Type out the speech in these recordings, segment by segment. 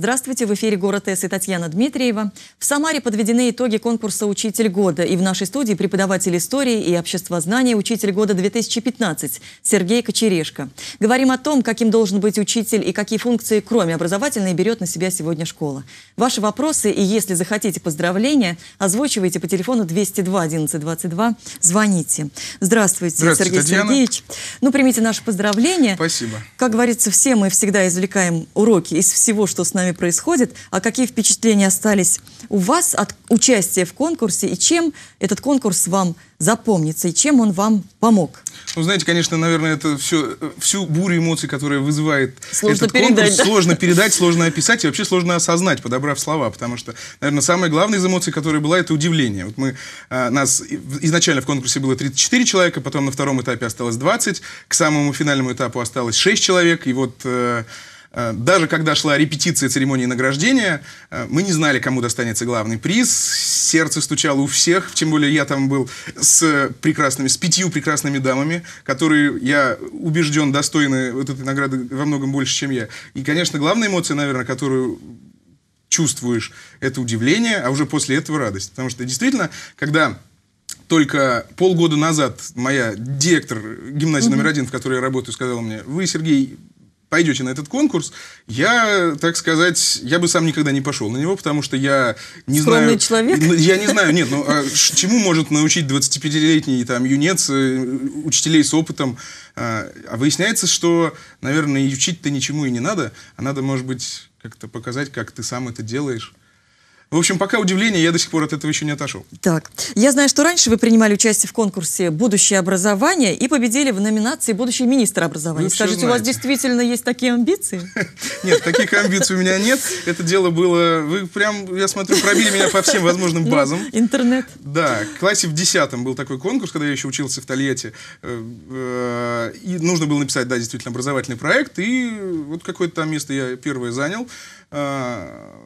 Здравствуйте, в эфире «Город С» и Татьяна Дмитриева. В Самаре подведены итоги конкурса «Учитель года». И в нашей студии преподаватель истории и обществознания «Учитель года-2015» Сергей Кочерешко. Говорим о том, каким должен быть учитель и какие функции, кроме образовательной, берет на себя сегодня школа. Ваши вопросы и, если захотите поздравления, озвучивайте по телефону 202 1122 звоните. Здравствуйте, Здравствуйте Сергей Татьяна. Сергеевич. Ну, примите наше поздравление. Спасибо. Как говорится, все мы всегда извлекаем уроки из всего, что с нами вами происходит, а какие впечатления остались у вас от участия в конкурсе и чем этот конкурс вам запомнится и чем он вам помог? Ну, знаете, конечно, наверное, это все, всю бурю эмоций, которая вызывает сложно этот передать, конкурс, да? сложно передать, сложно описать и вообще сложно осознать, подобрав слова, потому что, наверное, самая главная из эмоций, которая была, это удивление. Вот мы, а, нас изначально в конкурсе было 34 человека, потом на втором этапе осталось 20, к самому финальному этапу осталось 6 человек, и вот... Э, Э, даже когда шла репетиция церемонии награждения, э, мы не знали, кому достанется главный приз. Сердце стучало у всех, тем более я там был с прекрасными, с пятью прекрасными дамами, которые, я убежден, достойны вот этой награды во многом больше, чем я. И, конечно, главная эмоция, наверное, которую чувствуешь, это удивление, а уже после этого радость. Потому что действительно, когда только полгода назад моя директор гимназии номер один, в которой я работаю, сказала мне, вы, Сергей, пойдете на этот конкурс. Я, так сказать, я бы сам никогда не пошел на него, потому что я не Скромный знаю... человек? Я не знаю, нет, ну, а чему может научить 25-летний там юнец, э, учителей с опытом? А, а выясняется, что, наверное, учить-то ничему и не надо, а надо, может быть, как-то показать, как ты сам это делаешь. В общем, пока удивление, я до сих пор от этого еще не отошел. Так, я знаю, что раньше вы принимали участие в конкурсе «Будущее образование» и победили в номинации «Будущий министр образования». Ну, вы Скажите, у вас действительно есть такие амбиции? Нет, таких амбиций у меня нет. Это дело было... Вы прям, я смотрю, пробили меня по всем возможным ну, базам. Интернет. Да, в классе в десятом был такой конкурс, когда я еще учился в Тольятти. Э, э, и нужно было написать, да, действительно, образовательный проект. И вот какое-то там место я первое занял а,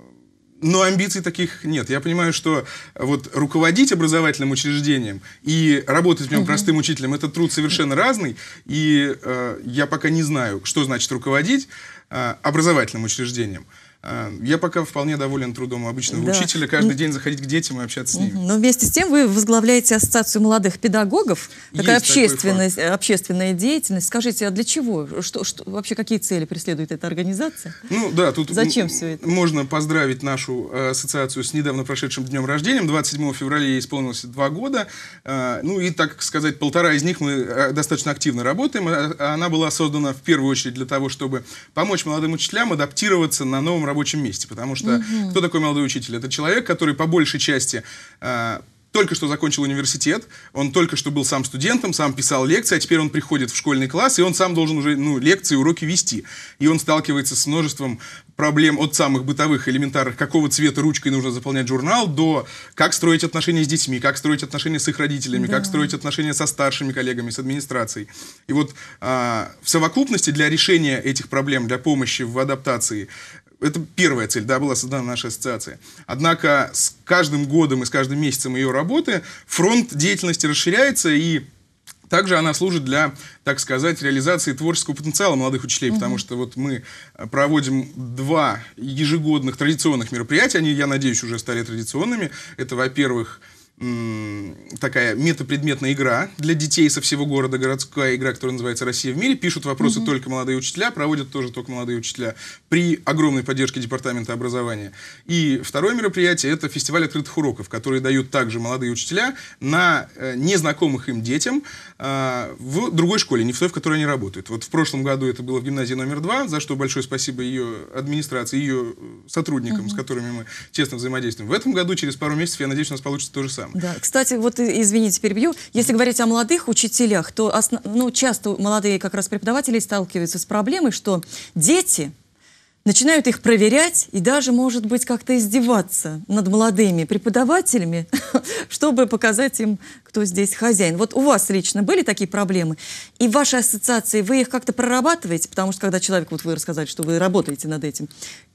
но амбиций таких нет. Я понимаю, что э, вот руководить образовательным учреждением и работать в нем угу. простым учителем – это труд совершенно разный, и э, я пока не знаю, что значит руководить э, образовательным учреждением. А, я пока вполне доволен трудом обычного да. учителя. Каждый ну, день заходить к детям и общаться с ними. Но ну, вместе с тем вы возглавляете ассоциацию молодых педагогов. Такая Есть общественность, общественная деятельность. Скажите, а для чего? Что, что, вообще какие цели преследует эта организация? Ну да, тут Зачем все это? можно поздравить нашу э, ассоциацию с недавно прошедшим днем рождения. 27 февраля ей исполнилось два года. А, ну и, так сказать, полтора из них мы э, достаточно активно работаем. А, она была создана в первую очередь для того, чтобы помочь молодым учителям адаптироваться на новом рабочем месте. Потому что угу. кто такой молодой учитель? Это человек, который по большей части э, только что закончил университет, он только что был сам студентом, сам писал лекции, а теперь он приходит в школьный класс, и он сам должен уже ну, лекции, уроки вести. И он сталкивается с множеством проблем от самых бытовых, элементарных, какого цвета ручкой нужно заполнять журнал, до как строить отношения с детьми, как строить отношения с их родителями, да. как строить отношения со старшими коллегами, с администрацией. И вот а, в совокупности для решения этих проблем, для помощи в адаптации, это первая цель, да, была создана наша ассоциация. Однако с каждым годом и с каждым месяцем ее работы фронт деятельности расширяется, и также она служит для, так сказать, реализации творческого потенциала молодых учителей, угу. потому что вот мы э, проводим два ежегодных традиционных мероприятия, они, я надеюсь, уже стали традиционными. Это, во-первых, такая метапредметная игра для детей со всего города, городская игра, которая называется «Россия в мире». Пишут вопросы mm только молодые учителя, проводят тоже только молодые учителя при огромной поддержке Департамента образования. И второе мероприятие — это фестиваль открытых уроков, которые дают также молодые учителя на э, незнакомых им детям э, в другой школе, не в той, в которой они работают. Вот в прошлом году это было в гимназии номер два, за что большое спасибо ее администрации, ее э, сотрудникам, mm с которыми мы тесно взаимодействуем. В этом году, через пару месяцев, я надеюсь, у нас получится то же самое этом. Да. Кстати, вот, э, извините, перебью. Если говорить о молодых учителях, то основ... ну, часто молодые как раз преподаватели сталкиваются с проблемой, что дети начинают их проверять и даже, может быть, как-то издеваться над молодыми преподавателями, чтобы показать им, кто здесь хозяин. Вот у вас лично были такие проблемы? И ваши ассоциации, вы их как-то прорабатываете? Потому что когда человек, вот вы рассказали, что вы работаете над этим,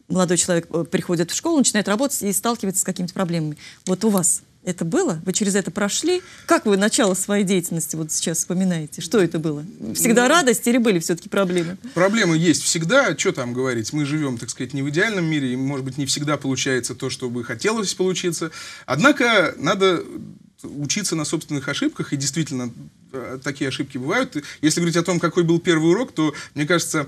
молодой человек э, приходит в школу, начинает работать и сталкивается с какими-то проблемами. Вот у вас это было? Вы через это прошли? Как вы начало своей деятельности вот сейчас вспоминаете? Что это было? Всегда ну, радость или были все-таки проблемы? Проблемы есть всегда. Что там говорить? Мы живем, так сказать, не в идеальном мире, и, может быть, не всегда получается то, что бы хотелось получиться. Однако надо учиться на собственных ошибках, и действительно э, такие ошибки бывают. Если говорить о том, какой был первый урок, то, мне кажется,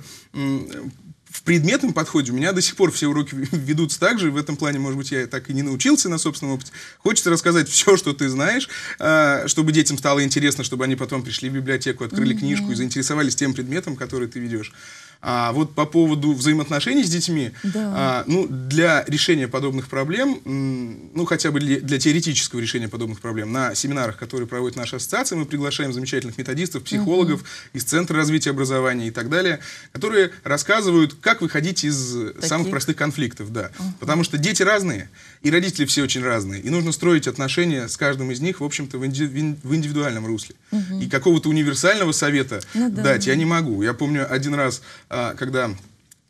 в предметном подходе у меня до сих пор все уроки ведутся так же, в этом плане, может быть, я так и не научился на собственном опыте. Хочется рассказать все, что ты знаешь, а, чтобы детям стало интересно, чтобы они потом пришли в библиотеку, открыли mm-hmm. книжку и заинтересовались тем предметом, который ты ведешь. А вот по поводу взаимоотношений с детьми, да. а, ну, для решения подобных проблем, ну, хотя бы для, для теоретического решения подобных проблем, на семинарах, которые проводит наша ассоциация, мы приглашаем замечательных методистов, психологов угу. из Центра развития образования и так далее, которые рассказывают, как выходить из Таких? самых простых конфликтов, да. Угу. Потому что дети разные, и родители все очень разные, и нужно строить отношения с каждым из них, в общем-то, в, инди в индивидуальном русле. Угу. И какого-то универсального совета ну, да. дать я не могу. Я помню один раз а, когда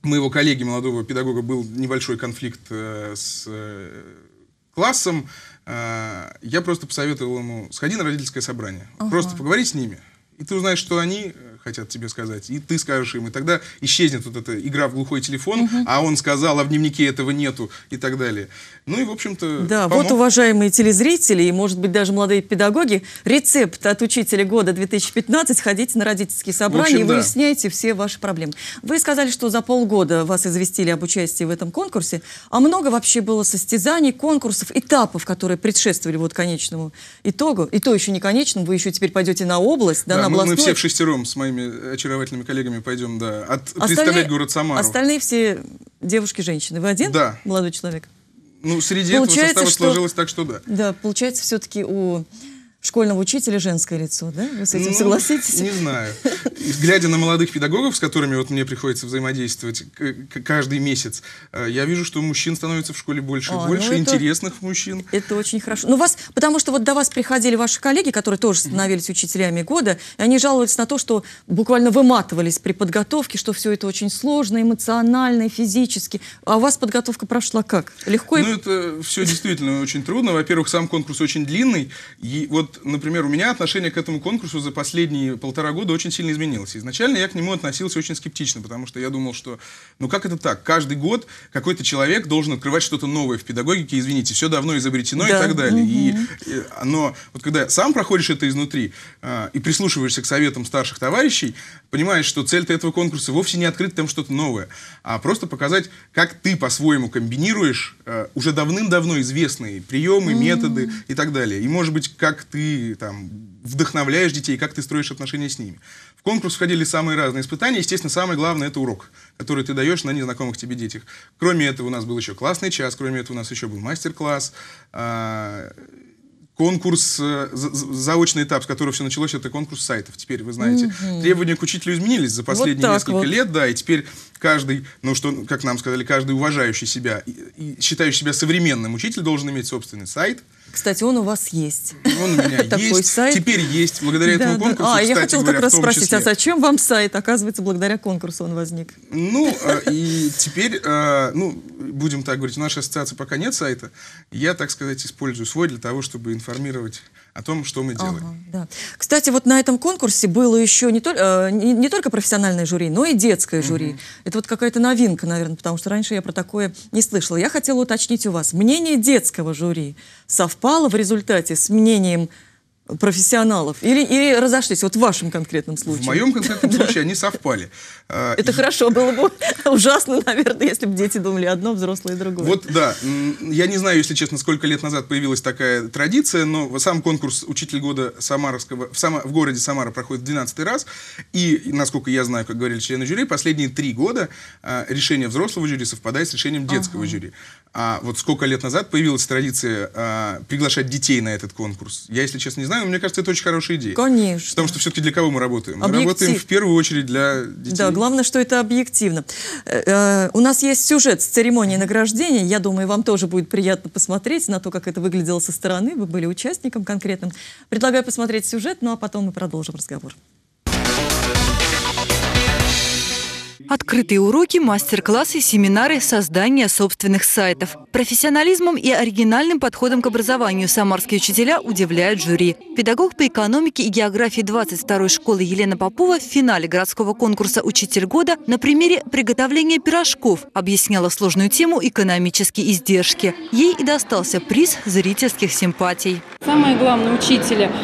моего коллеги, молодого педагога, был небольшой конфликт э, с э, классом, э, я просто посоветовал ему, сходи на родительское собрание, ага. просто поговори с ними, и ты узнаешь, что они хотят тебе сказать, и ты скажешь им, и тогда исчезнет вот эта игра в глухой телефон, угу. а он сказал, а в дневнике этого нету, и так далее. Ну и, в общем-то, Да, помог. вот, уважаемые телезрители и, может быть, даже молодые педагоги, рецепт от учителя года 2015. Ходите на родительские собрания общем, и выясняйте да. все ваши проблемы. Вы сказали, что за полгода вас известили об участии в этом конкурсе. А много вообще было состязаний, конкурсов, этапов, которые предшествовали вот конечному итогу? И то еще не конечному, вы еще теперь пойдете на область, да, да на мы, областной. Мы все в шестером с моими очаровательными коллегами пойдем, да, от, представлять город Самару. Остальные все девушки-женщины. Вы один? Да. Молодой человек. Ну, среди получается, этого состава что... так, что да. Да, получается, все-таки у школьного учителя женское лицо, да? Вы с этим ну, согласитесь? Не знаю. Глядя на молодых педагогов, с которыми вот мне приходится взаимодействовать каждый месяц, э, я вижу, что мужчин становится в школе больше и а, ну больше, ну это, интересных мужчин. Это очень хорошо. Ну, вас, потому что вот до вас приходили ваши коллеги, которые тоже становились mm -hmm. учителями года, и они жаловались на то, что буквально выматывались при подготовке, что все это очень сложно, эмоционально, физически. А у вас подготовка прошла как? Легко? Ну, и... это все действительно очень трудно. Во-первых, сам конкурс очень длинный, и вот например, у меня отношение к этому конкурсу за последние полтора года очень сильно изменилось. Изначально я к нему относился очень скептично, потому что я думал, что, ну как это так? Каждый год какой-то человек должен открывать что-то новое в педагогике, извините, все давно изобретено да. и так далее. Угу. И, и, э, но вот когда сам проходишь это изнутри а, и прислушиваешься к советам старших товарищей, понимаешь, что цель-то этого конкурса вовсе не открыть там что-то новое, а просто показать, как ты по-своему комбинируешь а, уже давным-давно известные приемы, угу. методы и так далее. И, может быть, как ты ты там, вдохновляешь детей, как ты строишь отношения с ними. В конкурс входили самые разные испытания. Естественно, самое главное – это урок, который ты даешь на незнакомых тебе детях. Кроме этого, у нас был еще классный час, кроме этого, у нас еще был мастер-класс а, конкурс, э, заочный этап, с которого все началось, это конкурс сайтов. Теперь вы знаете, угу. требования к учителю изменились за последние вот несколько вот. лет, да, и теперь каждый, ну что, как нам сказали, каждый уважающий себя и, и считающий себя современным учитель должен иметь собственный сайт, угу кстати, он у вас есть. Он у меня Такой есть. Сайт. Теперь есть, благодаря да, этому да. конкурсу. А, я хотел как раз спросить, а числе. а зачем вам сайт? Оказывается, благодаря конкурсу он возник. Ну, э, и теперь, э, ну, будем так говорить, у нашей ассоциации пока нет сайта. Я, так сказать, использую свой для того, чтобы информировать о том, что мы делаем. Ага, да. Кстати, вот на этом конкурсе было еще не, тол- э, не, не только профессиональное жюри, но и детское жюри. Угу. Это вот какая-то новинка, наверное, потому что раньше я про такое не слышала. Я хотела уточнить у вас, мнение детского жюри совпало совпало в результате с мнением профессионалов? Или, или разошлись, вот в вашем конкретном случае? В моем конкретном случае они совпали. А, Это хорошо было бы. Ужасно, наверное, если бы дети думали одно, взрослые другое. Вот, да. Я не знаю, если честно, сколько лет назад появилась такая традиция, но сам конкурс «Учитель года Самаровского» в, Сама, в городе Самара проходит в 12 раз, и, насколько я знаю, как говорили члены жюри, последние три года а, решение взрослого жюри совпадает с решением детского ага. жюри. А вот сколько лет назад появилась традиция а, приглашать детей на этот конкурс? Я, если честно, не знаю, знаю, мне кажется, это очень хорошая идея. Конечно. Потому что все-таки для кого мы работаем? Объектив. работаем в первую очередь для детей. Да, главное, что это объективно. Э, -э у нас есть сюжет с церемонии награждения. Я думаю, вам тоже будет приятно посмотреть на то, как это выглядело со стороны. Вы были участником конкретным. Предлагаю посмотреть сюжет, ну а потом мы продолжим разговор. Открытые уроки, мастер-классы, семинары, создание собственных сайтов. Профессионализмом и оригинальным подходом к образованию самарские учителя удивляют жюри. Педагог по экономике и географии 22-й школы Елена Попова в финале городского конкурса «Учитель года» на примере приготовления пирожков объясняла сложную тему экономические издержки. Ей и достался приз зрительских симпатий. Самое главное учителя –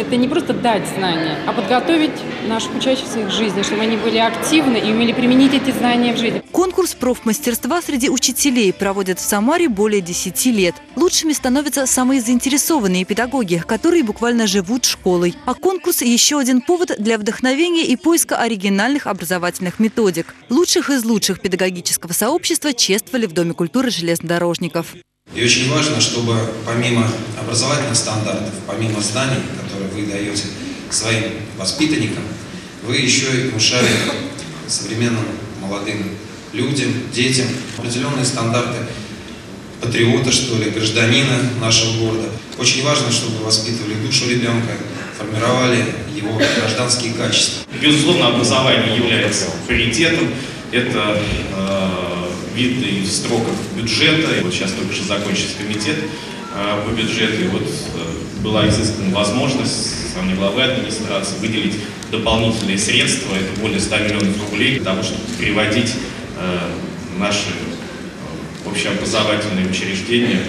это не просто дать знания, а подготовить наших учащихся их жизни, чтобы они были активны и умели применить эти знания в жизни. Конкурс профмастерства среди учителей проводят в Самаре более 10 лет. Лучшими становятся самые заинтересованные педагоги, которые буквально живут школой. А конкурс – еще один повод для вдохновения и поиска оригинальных образовательных методик. Лучших из лучших педагогического сообщества чествовали в Доме культуры железнодорожников. И очень важно, чтобы помимо образовательных стандартов, помимо знаний, которые вы даете своим воспитанникам, вы еще и внушали современным молодым людям, детям определенные стандарты патриота, что ли, гражданина нашего города. Очень важно, чтобы воспитывали душу ребенка, формировали его гражданские качества. Безусловно, образование является приоритетом. Это э, видно и в бюджета. вот сейчас только что закончился комитет по а, бюджету. И вот э, была изыскана возможность со стороны главы администрации выделить дополнительные средства, это более 100 миллионов рублей, для того, чтобы приводить э, наши э, общеобразовательные учреждения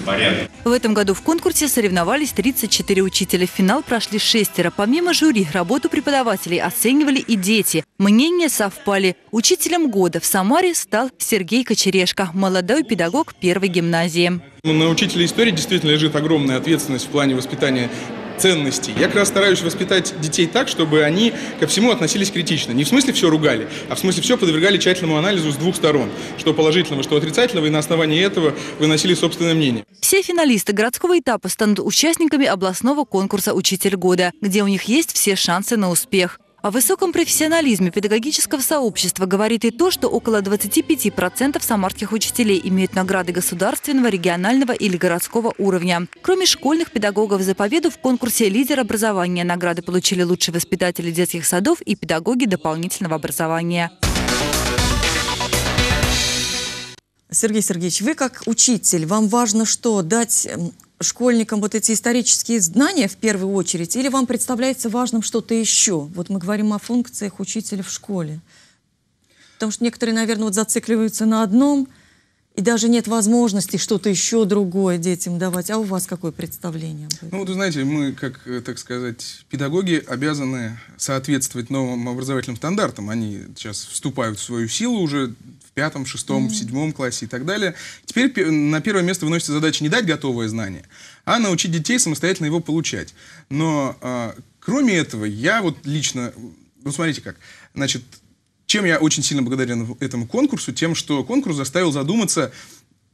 в порядок. В этом году в конкурсе соревновались 34 учителя. В финал прошли шестеро. Помимо жюри, работу преподавателей оценивали и дети. Мнения совпали. Учителем года в Самаре стал Сергей Кочерешко, молодой педагог первой гимназии. Ну, на учителя истории действительно лежит огромная ответственность в плане воспитания ценностей. Я как раз стараюсь воспитать детей так, чтобы они ко всему относились критично. Не в смысле все ругали, а в смысле все подвергали тщательному анализу с двух сторон. Что положительного, что отрицательного, и на основании этого выносили собственное мнение. Все финалисты городского этапа станут участниками областного конкурса «Учитель года», где у них есть все шансы на успех. О высоком профессионализме педагогического сообщества говорит и то, что около 25% самарских учителей имеют награды государственного, регионального или городского уровня. Кроме школьных педагогов за победу в конкурсе «Лидер образования» награды получили лучшие воспитатели детских садов и педагоги дополнительного образования. Сергей Сергеевич, вы как учитель, вам важно что? Дать школьникам вот эти исторические знания в первую очередь, или вам представляется важным что-то еще? Вот мы говорим о функциях учителя в школе. Потому что некоторые, наверное, вот зацикливаются на одном, и даже нет возможности что-то еще другое детям давать. А у вас какое представление? Ну, вот, знаете, мы, как, э, так сказать, педагоги обязаны соответствовать новым образовательным стандартам. Они сейчас вступают в свою силу уже пятом, шестом, mm в седьмом классе и так далее. Теперь на первое место выносится задача не дать готовое знание, а научить детей самостоятельно его получать. Но э, кроме этого, я вот лично, ну смотрите как, значит, чем я очень сильно благодарен этому конкурсу, тем, что конкурс заставил задуматься,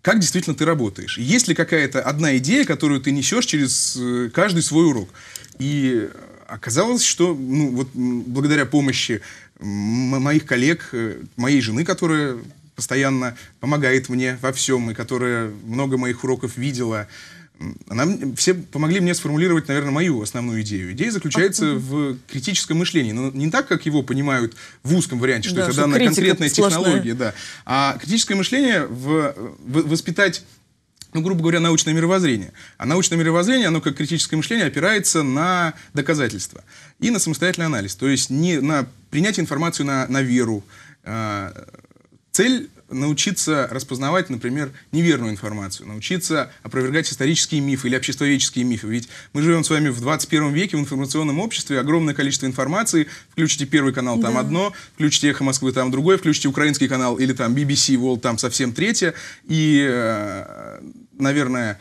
как действительно ты работаешь. Есть ли какая-то одна идея, которую ты несешь через э, каждый свой урок? И оказалось, что ну, вот, благодаря помощи моих коллег, э, моей жены, которая постоянно помогает мне во всем, и которая много моих уроков видела. Она, все помогли мне сформулировать, наверное, мою основную идею. Идея заключается в критическом мышлении, но не так, как его понимают в узком варианте, что да, это данная конкретная технология, да, а критическое мышление в, э, в воспитать ну, грубо говоря, научное мировоззрение. А научное мировоззрение, оно как критическое мышление опирается на доказательства и на самостоятельный анализ, то есть не на принятие информации на, на веру. А, цель научиться распознавать, например, неверную информацию, научиться опровергать исторические мифы или обществоведческие мифы. Ведь мы живем с вами в 21 веке в информационном обществе, огромное количество информации. Включите Первый канал, там да. одно, включите Эхо Москвы, там другое, включите Украинский канал или там BBC World, там совсем третье. И э, наверное,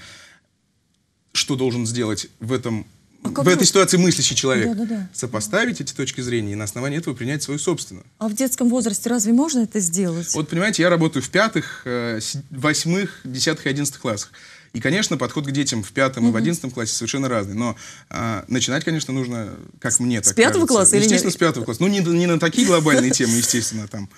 что должен сделать в этом а в этой ситуации мыслящий человек. Да, да, да. Сопоставить эти точки зрения и на основании этого принять свою собственную. А в детском возрасте разве можно это сделать? Вот понимаете, я работаю в пятых, э, восьмых, десятых и одиннадцатых классах. И, конечно, подход к детям в пятом mm-hmm. и в одиннадцатом классе совершенно разный. Но а, начинать, конечно, нужно, как мне с так С пятого кажется. класса или Естественно, с пятого класса. Ну, не, не на такие глобальные темы, естественно, там.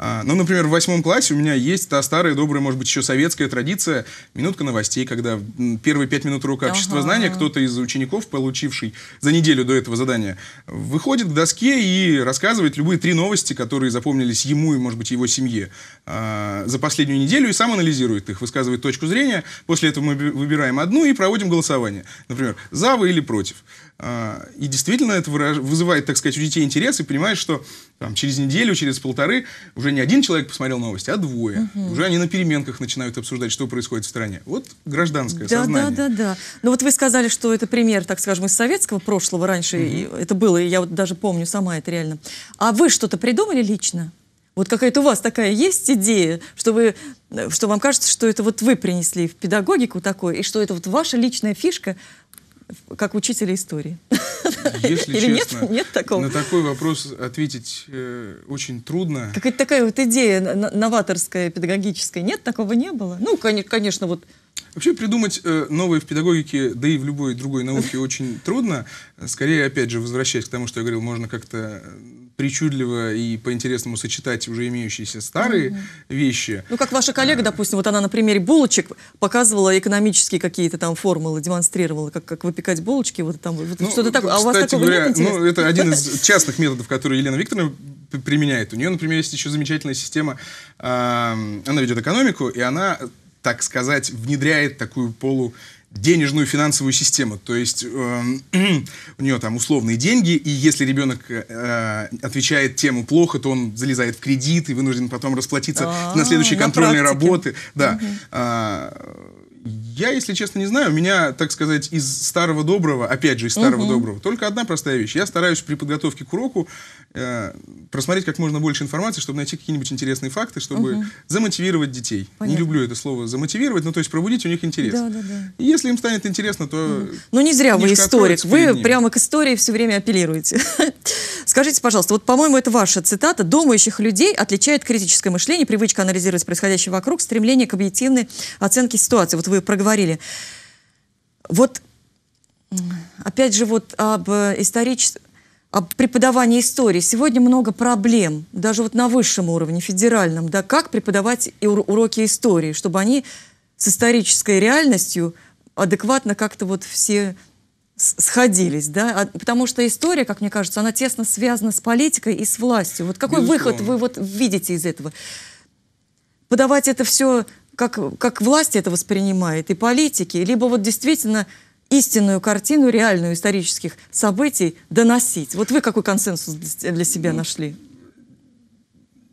А, ну, например, в восьмом классе у меня есть та старая, добрая, может быть, еще советская традиция «Минутка новостей», когда первые пять минут урока общества знания кто-то из учеников, получивший за неделю до этого задания, выходит к доске и рассказывает любые три новости, которые запомнились ему и, может быть, его семье а, за последнюю неделю, и сам анализирует их, высказывает точку зрения. После этого мы выбираем одну и проводим голосование. Например, «за» вы или «против». А, и действительно это вызывает, так сказать, у детей интерес, и понимаешь, что там, через неделю, через полторы уже не один человек посмотрел новости, а двое. Угу. Уже они на переменках начинают обсуждать, что происходит в стране. Вот гражданское да, сознание. Да, да, да. Ну Но вот вы сказали, что это пример, так скажем, из советского прошлого. Раньше угу. это было, и я вот даже помню сама это реально. А вы что-то придумали лично? Вот какая-то у вас такая есть идея, что, вы, э, что вам кажется, что это вот вы принесли в педагогику такое, и что это вот ваша личная фишка, как учителя истории. Если Или честно, нет, нет такого? На такой вопрос ответить э, очень трудно. Какая-то такая вот идея новаторская, педагогическая. Нет, такого не было. Ну, конечно, вот Вообще придумать э, новое в педагогике, да и в любой другой науке очень трудно. Скорее, опять же, возвращаясь к тому, что я говорил, можно как-то э, причудливо и по-интересному сочетать уже имеющиеся старые mm-hmm. вещи. Ну, как ваша коллега, допустим, вот она на примере булочек показывала экономические какие-то там формулы, демонстрировала, как, как выпекать булочки, вот там вот ну, что-то такое. А у вас такого говоря, нет Ну, это один из частных методов, которые Елена Викторовна применяет. У нее, например, есть еще замечательная система, она ведет экономику, и она, так сказать, внедряет такую полу денежную финансовую систему. То есть э, у нее там условные деньги, и если ребенок э, отвечает тему плохо, то он залезает в кредит и вынужден потом расплатиться а -а -а, на следующие на работы. Да. А, я, если честно, не знаю. У меня, так сказать, из старого доброго, опять же, из старого угу. доброго, только одна простая вещь. Я стараюсь при подготовке к уроку э, просмотреть как можно больше информации, чтобы найти какие-нибудь интересные факты, чтобы угу. замотивировать детей. Понятно. Не люблю это слово замотивировать, но то есть пробудить у них интерес. Да, да, да. И если им станет интересно, то... Угу. Ну не зря вы историк, вы прямо к истории все время апеллируете. Скажите, пожалуйста, вот, по-моему, это ваша цитата. «Думающих людей отличает критическое мышление, привычка анализировать происходящее вокруг, стремление к объективной оценке ситуации». Вот вы проговорили. Вот Опять же, вот об э, историческом... О преподавании истории. Сегодня много проблем, даже вот на высшем уровне, федеральном. Да, как преподавать уроки истории, чтобы они с исторической реальностью адекватно как-то вот все сходились, да? А, потому что история, как мне кажется, она тесно связана с политикой и с властью. Вот какой Безусловно. выход вы вот видите из этого? Подавать это все как, как власть это воспринимает, и политики, либо вот действительно истинную картину реальную исторических событий доносить? Вот вы какой консенсус для себя ну, нашли?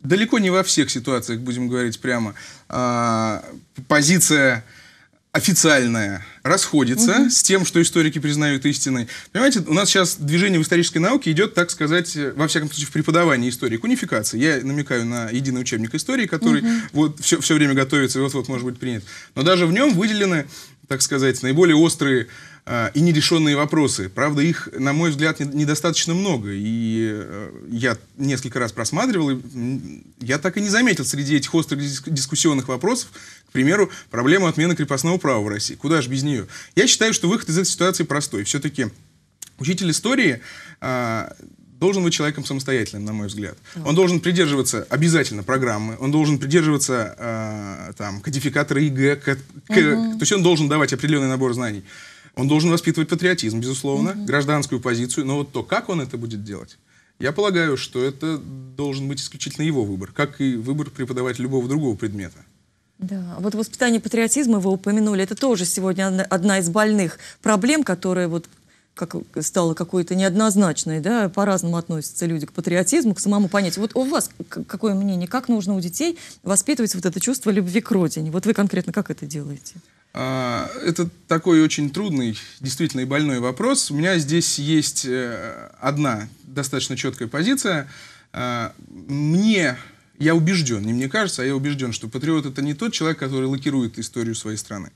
Далеко не во всех ситуациях, будем говорить прямо. А, позиция официальная расходится угу. с тем, что историки признают истиной. Понимаете, у нас сейчас движение в исторической науке идет, так сказать, во всяком случае, в преподавании истории, к унификации. Я намекаю на единый учебник истории, который угу. вот все, все время готовится и вот-вот может быть принят. Но даже в нем выделены так сказать, наиболее острые а, и нерешенные вопросы. Правда, их, на мой взгляд, недостаточно много. И э, я несколько раз просматривал, и я так и не заметил среди этих острых дискуссионных вопросов, к примеру, проблему отмены крепостного права в России. Куда же без нее? Я считаю, что выход из этой ситуации простой. Все-таки учитель истории а, должен быть человеком самостоятельным, на мой взгляд. Он должен придерживаться обязательно программы, он должен придерживаться э, там, кодификатора ЕГЭ, к, к, угу. то есть он должен давать определенный набор знаний. Он должен воспитывать патриотизм, безусловно, угу. гражданскую позицию, но вот то, как он это будет делать, я полагаю, что это должен быть исключительно его выбор, как и выбор преподавать любого другого предмета. Да, вот воспитание патриотизма вы упомянули, это тоже сегодня одна из больных проблем, которая вот как стало какой-то неоднозначной, да, по-разному относятся люди к патриотизму, к самому понятию. Вот у вас какое мнение, как нужно у детей воспитывать вот это чувство любви к родине? Вот вы конкретно как это делаете? А, это такой очень трудный, действительно и больной вопрос. У меня здесь есть э, одна достаточно четкая позиция. А, мне, я убежден, не мне кажется, а я убежден, что патриот это не тот человек, который лакирует историю своей страны.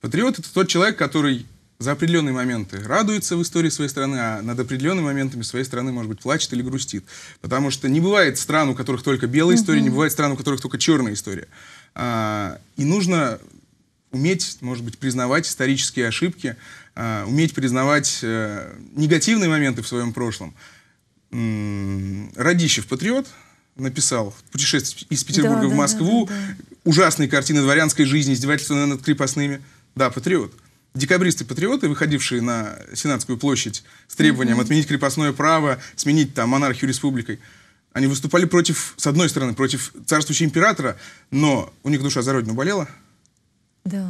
Патриот это тот человек, который за определенные моменты радуется в истории своей страны, а над определенными моментами своей страны, может быть, плачет или грустит. Потому что не бывает стран, у которых только белая история, не бывает стран, у которых только черная история. А, и нужно уметь, может быть, признавать исторические ошибки, а, уметь признавать э, негативные моменты в своем прошлом. Радищев патриот написал «Путешествие из Петербурга да, в Москву», да, да, да. ужасные картины дворянской жизни, издевательства над крепостными. Да, патриот. Декабристы-патриоты, выходившие на Сенатскую площадь с требованием mm-hmm. отменить крепостное право, сменить там монархию республикой, они выступали против, с одной стороны, против царствующего императора, но у них душа за родину болела, да.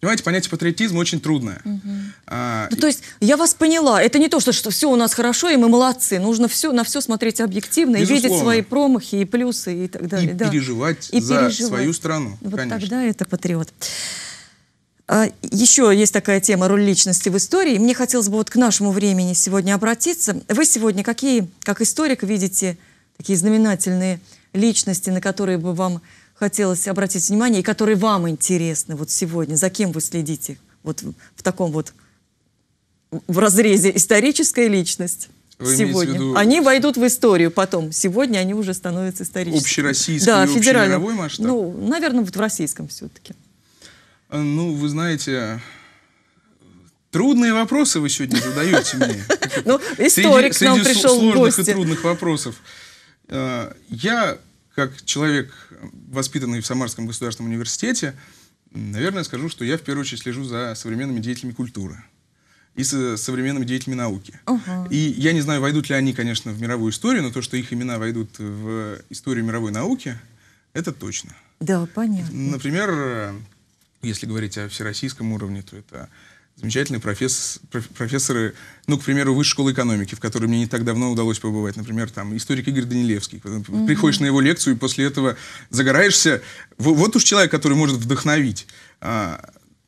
Понимаете, понятие патриотизма очень трудное. Угу. А, ну, и... То есть я вас поняла. Это не то, что, что все у нас хорошо и мы молодцы. Нужно все на все смотреть объективно Безусловно. и видеть свои промахи и плюсы и так далее. И да. переживать и за переживать. свою страну. Вот конечно. тогда это патриот. А, еще есть такая тема роль личности в истории. Мне хотелось бы вот к нашему времени сегодня обратиться. Вы сегодня какие, как историк, видите такие знаменательные личности, на которые бы вам хотелось обратить внимание и которые вам интересны вот сегодня? За кем вы следите вот в таком вот в разрезе историческая личность? Вы сегодня. Виду... Они войдут в историю потом. Сегодня они уже становятся историческими. Общероссийский да, и общемировой масштаб? Ну, наверное, вот в российском все-таки. А, ну, вы знаете, трудные вопросы вы сегодня задаете мне. Ну, историк к нам пришел в сложных и трудных вопросов. А, я как человек, воспитанный в Самарском государственном университете, наверное, скажу, что я в первую очередь слежу за современными деятелями культуры и со современными деятелями науки. Uh-huh. И я не знаю, войдут ли они, конечно, в мировую историю, но то, что их имена войдут в историю мировой науки, это точно. Да, понятно. Например, если говорить о всероссийском уровне, то это замечательные профессор, профессоры, ну, к примеру, Высшей школы экономики, в которой мне не так давно удалось побывать, например, там историк Игорь Данилевский. Потом угу. Приходишь на его лекцию и после этого загораешься. Вот уж человек, который может вдохновить. А,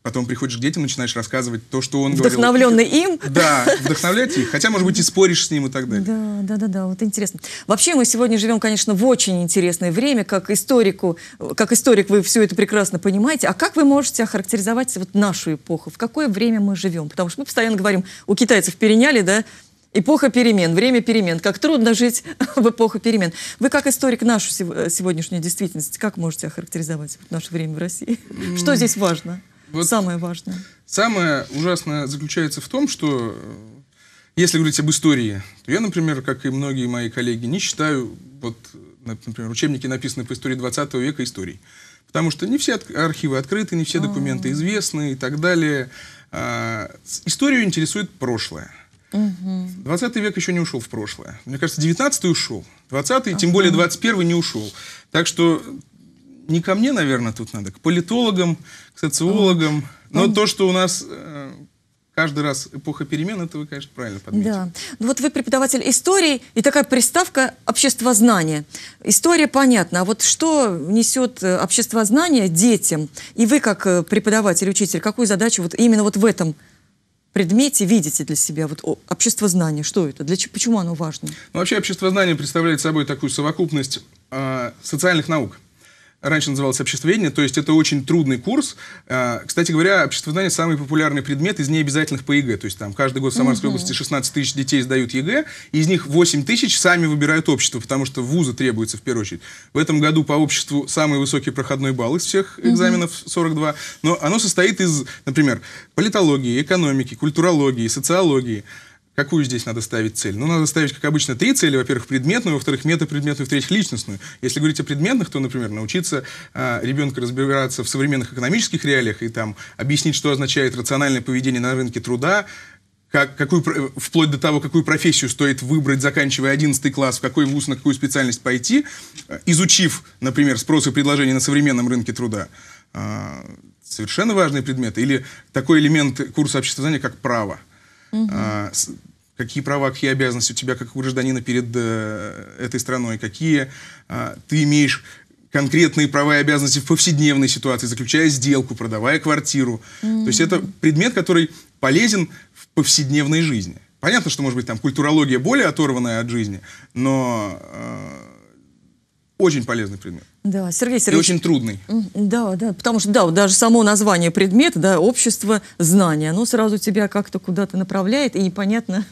Потом приходишь к детям, начинаешь рассказывать то, что он Вдохновленный говорил. Вдохновленный им? Да, вдохновлять их. Хотя, может быть, и споришь с ним и так далее. Да, да, да, да. Вот интересно. Вообще мы сегодня живем, конечно, в очень интересное время. Как историку, как историк вы все это прекрасно понимаете. А как вы можете охарактеризовать вот нашу эпоху? В какое время мы живем? Потому что мы постоянно говорим, у китайцев переняли, да, Эпоха перемен, время перемен. Как трудно жить в эпоху перемен. Вы как историк нашу сегодняшнюю действительность, как можете охарактеризовать наше время в России? Что здесь важно? Вот самое важное. Самое ужасное заключается в том, что э, если говорить об истории, то я, например, как и многие мои коллеги, не считаю, вот, например, учебники, написанные по истории 20 века, историей. Потому что не все архивы открыты, не все А-а-а. документы известны и так далее. А, историю интересует прошлое. Угу. 20 век еще не ушел в прошлое. Мне кажется, 19 ушел, 20 тем более 21 не ушел. Так что не ко мне, наверное, тут надо, к политологам, к социологам. Ну, Но то, что у нас э, каждый раз эпоха перемен, это вы, конечно, правильно подметили. Да. Ну вот вы преподаватель истории, и такая приставка обществознание. История понятна, а вот что несет э, обществознание детям? И вы, как э, преподаватель, учитель, какую задачу вот именно вот в этом предмете видите для себя? Вот обществознание, что это? Для, почему оно важно? Ну, вообще обществознание представляет собой такую совокупность э, социальных наук раньше называлось обществоведение, то есть это очень трудный курс. А, кстати говоря, обществоведение самый популярный предмет из необязательных по ЕГЭ. То есть там каждый год в Самарской угу. области 16 тысяч детей сдают ЕГЭ, из них 8 тысяч сами выбирают общество, потому что вузы требуются в первую очередь. В этом году по обществу самый высокий проходной балл из всех экзаменов – 42. Но оно состоит из, например, политологии, экономики, культурологии, социологии – Какую здесь надо ставить цель? Ну, надо ставить, как обычно, три цели. Во-первых, предметную, во-вторых, метапредметную, в-третьих, личностную. Если говорить о предметных, то, например, научиться э, а, ребенка разбираться в современных экономических реалиях и там объяснить, что означает рациональное поведение на рынке труда, как, какую, вплоть до того, какую профессию стоит выбрать, заканчивая 11 класс, в какой вуз, на какую специальность пойти, э, изучив, например, спрос и предложение на современном рынке труда. А, совершенно важные предметы. Или такой элемент курса обществознания, как право. Угу какие права, какие обязанности у тебя как гражданина перед э, этой страной, какие э, ты имеешь конкретные права и обязанности в повседневной ситуации, заключая сделку, продавая квартиру. Mm-hmm. То есть это предмет, который полезен в повседневной жизни. Понятно, что, может быть, там культурология более оторванная от жизни, но э, очень полезный предмет. Да, Сергей Сергеевич. И очень трудный. Да, да, потому что, да, даже само название предмета, да, общество знания, оно сразу тебя как-то куда-то направляет, и непонятно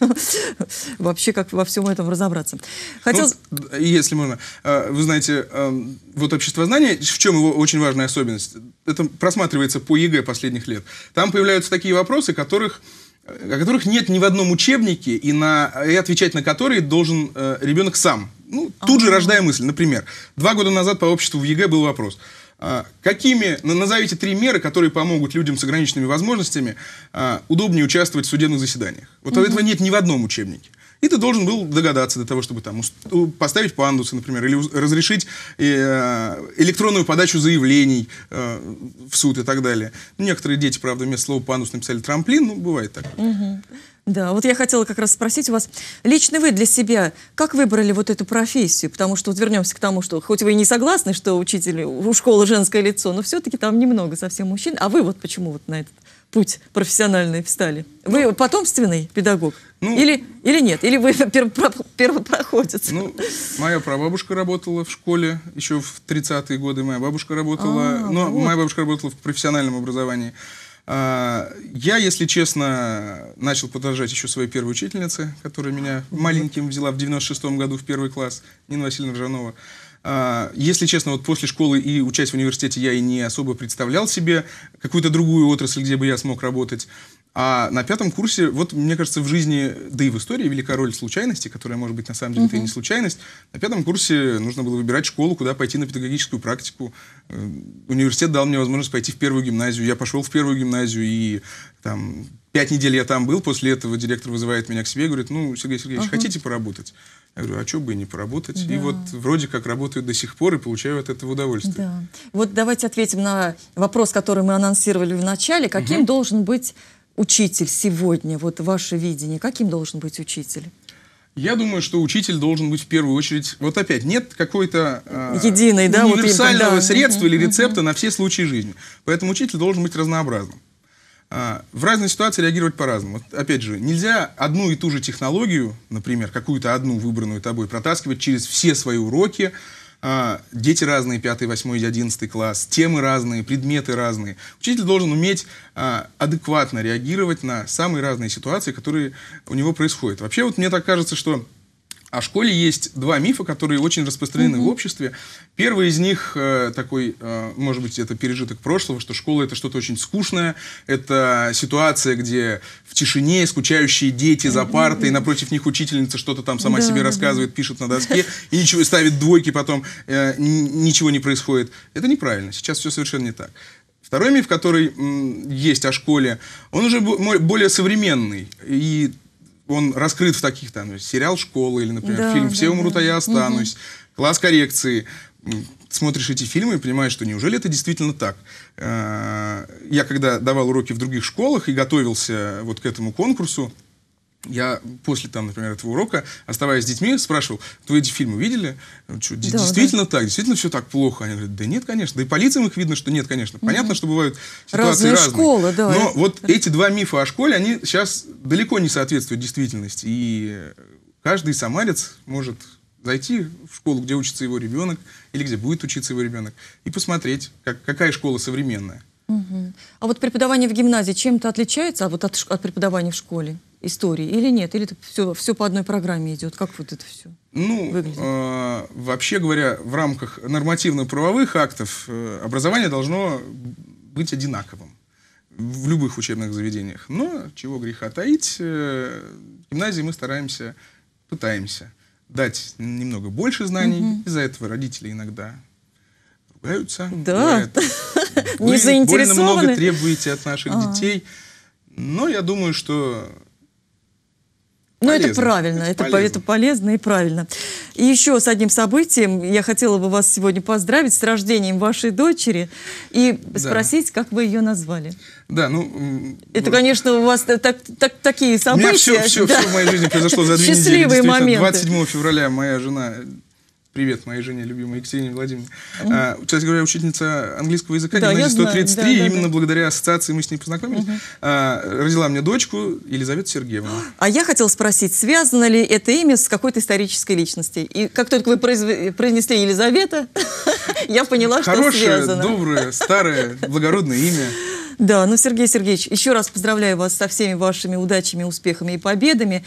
вообще, как во всем этом разобраться. Хотел... Ну, если можно, э, вы знаете, э, вот общество знания, в чем его очень важная особенность? Это просматривается по ЕГЭ последних лет. Там появляются такие вопросы, которых о которых нет ни в одном учебнике, и, на, и отвечать на которые должен э, ребенок сам. Ну, тут ага. же а. рождая мысль. Например, два года назад по обществу в ЕГЭ был вопрос. А, какими, назовите три меры, которые помогут людям с ограниченными возможностями а, удобнее участвовать в судебных заседаниях. Вот угу. этого нет ни в одном учебнике. И ты должен был догадаться до того, чтобы там поставить пандусы, например, или разрешить э, электронную подачу заявлений э, в суд и так далее. некоторые дети, правда, вместо слова пандус написали трамплин, ну, бывает так. Да, вот я хотела как раз спросить у вас, лично вы для себя, как выбрали вот эту профессию? Потому что вот вернемся к тому, что хоть вы и не согласны, что учитель, у школы женское лицо, но все-таки там немного совсем мужчин. А вы вот почему вот на этот путь профессиональный встали? Вы потомственный педагог? Ну, или, или нет? Или вы первопроходец? Ну, моя прабабушка работала в школе еще в 30-е годы. Моя бабушка работала... А, но ну, вот. моя бабушка работала в профессиональном образовании. А, я, если честно, начал подражать еще своей первой учительнице, которая меня маленьким взяла в 96-м году в первый класс, Нина Васильевна Ржанова. А, если честно, вот после школы и учась в университете я и не особо представлял себе какую-то другую отрасль, где бы я смог работать. А на пятом курсе, вот мне кажется, в жизни, да и в истории велика роль случайности, которая, может быть, на самом деле uh это и не случайность. На пятом курсе нужно было выбирать школу, куда пойти на педагогическую практику. Э, университет дал мне возможность пойти в первую гимназию. Я пошел в первую гимназию, и там пять недель я там был. После этого директор вызывает меня к себе и говорит, ну, Сергей Сергеевич, uh хотите поработать? Я говорю, а что бы и не поработать? Да. И вот вроде как работаю до сих пор и получаю от этого удовольствие. Да. Вот давайте ответим на вопрос, который мы анонсировали в начале. Каким угу. должен быть учитель сегодня? Вот ваше видение. Каким должен быть учитель? Я думаю, что учитель должен быть в первую очередь... Вот опять, нет какой-то э, Единой, да, универсального вот, да. средства или рецепта на все случаи жизни. Поэтому учитель должен быть разнообразным. А, в разные ситуации реагировать по-разному. Опять же, нельзя одну и ту же технологию, например, какую-то одну выбранную тобой, протаскивать через все свои уроки. А, дети разные, 5, 8 и 11 класс, темы разные, предметы разные. Учитель должен уметь а, адекватно реагировать на самые разные ситуации, которые у него происходят. Вообще, вот мне так кажется, что о школе есть два мифа, которые очень распространены mm-hmm. в обществе. Первый из них э, такой, э, может быть, это пережиток прошлого, что школа это что-то очень скучное, это ситуация, где в тишине скучающие дети за партой, mm-hmm. напротив них учительница что-то там сама да, себе да, рассказывает, да. пишет на доске и ничего ставит двойки, потом э, ничего не происходит. Это неправильно. Сейчас все совершенно не так. Второй миф, который есть о школе, он уже более современный и он раскрыт в таких, там, сериал «Школа» или, например, да, фильм «Все да, умрут, а да. а я останусь», угу. «Класс коррекции». Смотришь эти фильмы и понимаешь, что неужели это действительно так? Э, я когда давал уроки в других школах и готовился вот к этому конкурсу, я после, там, например, этого урока, оставаясь с детьми, спрашивал, вы эти фильмы видели? Ну, что, да, действительно да. так? Действительно все так плохо? Они говорят, да нет, конечно. Да и по лицам их видно, что нет, конечно. Понятно, что бывают ситуации разные. разные. Школы, да. Но вот эти два мифа о школе, они сейчас далеко не соответствуют действительности. И каждый самарец может зайти в школу, где учится его ребенок, или где будет учиться его ребенок, и посмотреть, как, какая школа современная. Угу. А вот преподавание в гимназии чем-то отличается вот от, от преподавания в школе? истории или нет? Или это все, все по одной программе идет? Как вот это все ну, выглядит? Э, вообще говоря, в рамках нормативно-правовых актов э, образование должно быть одинаковым в любых учебных заведениях. Но чего греха таить, э, в гимназии мы стараемся, пытаемся дать немного больше знаний. Угу. Из-за этого родители иногда ругаются. Да. не заинтересованы. больно много требуете от наших детей. Но я думаю, что ну, это правильно, это, это, полезно. это полезно и правильно. И еще с одним событием я хотела бы вас сегодня поздравить с рождением вашей дочери и спросить, да. как вы ее назвали. Да, ну... Это, конечно, у вас так, так, такие события. У меня все, все, да. все в моей жизни произошло за две недели. Счастливые моменты. 27 февраля моя жена Привет моей жене, любимой Екатерине Владимировне. Угу. А, кстати говоря, учительница английского языка, да, гимназия 133, да, да, именно да. благодаря ассоциации мы с ней познакомились, угу. а, родила мне дочку Елизавету Сергеевну. А я хотела спросить, связано ли это имя с какой-то исторической личностью? И как только вы произв... произнесли Елизавета, я поняла, что связано. Хорошее, доброе, старое, благородное имя. Да, ну, Сергей Сергеевич, еще раз поздравляю вас со всеми вашими удачами, успехами и победами.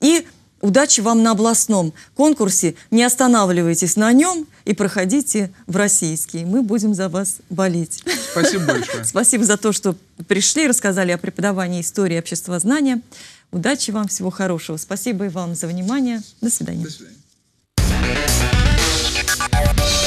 И Удачи вам на областном конкурсе. Не останавливайтесь на нем и проходите в российский. Мы будем за вас болеть. Спасибо большое. Спасибо за то, что пришли, рассказали о преподавании истории общества знания. Удачи вам, всего хорошего. Спасибо и вам за внимание. До свидания. До свидания.